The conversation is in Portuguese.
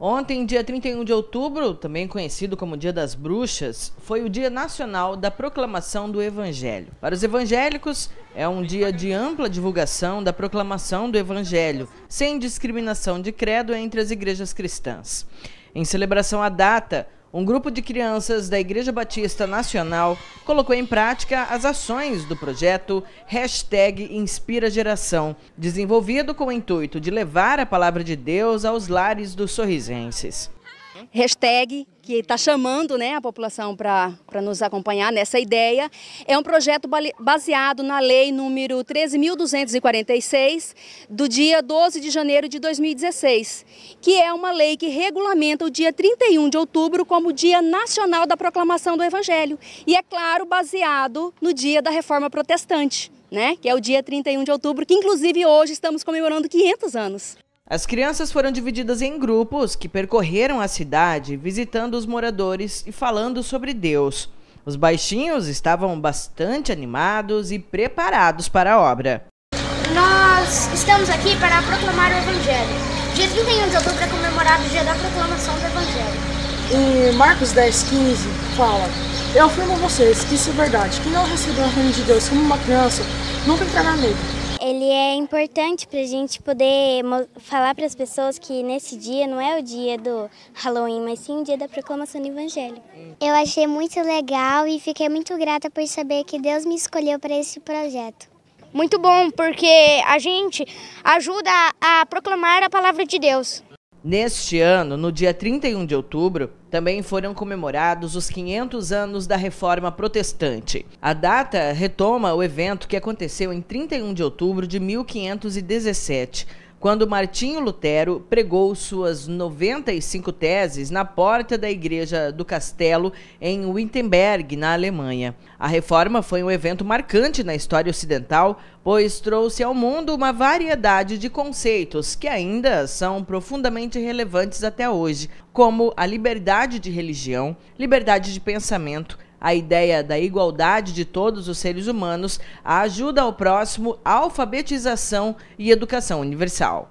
Ontem, dia 31 de outubro, também conhecido como Dia das Bruxas, foi o Dia Nacional da Proclamação do Evangelho. Para os evangélicos, é um dia de ampla divulgação da proclamação do Evangelho, sem discriminação de credo entre as igrejas cristãs. Em celebração à data, um grupo de crianças da Igreja Batista Nacional colocou em prática as ações do projeto Hashtag Inspira Geração, desenvolvido com o intuito de levar a palavra de Deus aos lares dos sorrisenses hashtag que está chamando né, a população para nos acompanhar nessa ideia. É um projeto baseado na lei número 13.246, do dia 12 de janeiro de 2016, que é uma lei que regulamenta o dia 31 de outubro como Dia Nacional da Proclamação do Evangelho. E é claro, baseado no dia da Reforma Protestante. Né, que é o dia 31 de outubro, que inclusive hoje estamos comemorando 500 anos. As crianças foram divididas em grupos que percorreram a cidade, visitando os moradores e falando sobre Deus. Os baixinhos estavam bastante animados e preparados para a obra. Nós estamos aqui para proclamar o Evangelho. Dia 31 de outubro é comemorado o dia da proclamação do Evangelho. Em Marcos 10, 15 fala: Eu afirmo a vocês que isso é verdade. Quem não recebeu o reino de Deus como uma criança nunca entrará nele. Ele é importante para a gente poder falar para as pessoas que nesse dia não é o dia do Halloween, mas sim o dia da proclamação do Evangelho. Eu achei muito legal e fiquei muito grata por saber que Deus me escolheu para esse projeto. Muito bom, porque a gente ajuda a proclamar a palavra de Deus. Neste ano, no dia 31 de outubro, também foram comemorados os 500 anos da Reforma Protestante. A data retoma o evento que aconteceu em 31 de outubro de 1517 quando Martinho Lutero pregou suas 95 teses na porta da Igreja do Castelo em Wittenberg, na Alemanha. A reforma foi um evento marcante na história ocidental, pois trouxe ao mundo uma variedade de conceitos que ainda são profundamente relevantes até hoje, como a liberdade de religião, liberdade de pensamento, a ideia da igualdade de todos os seres humanos, a ajuda ao próximo, a alfabetização e educação universal.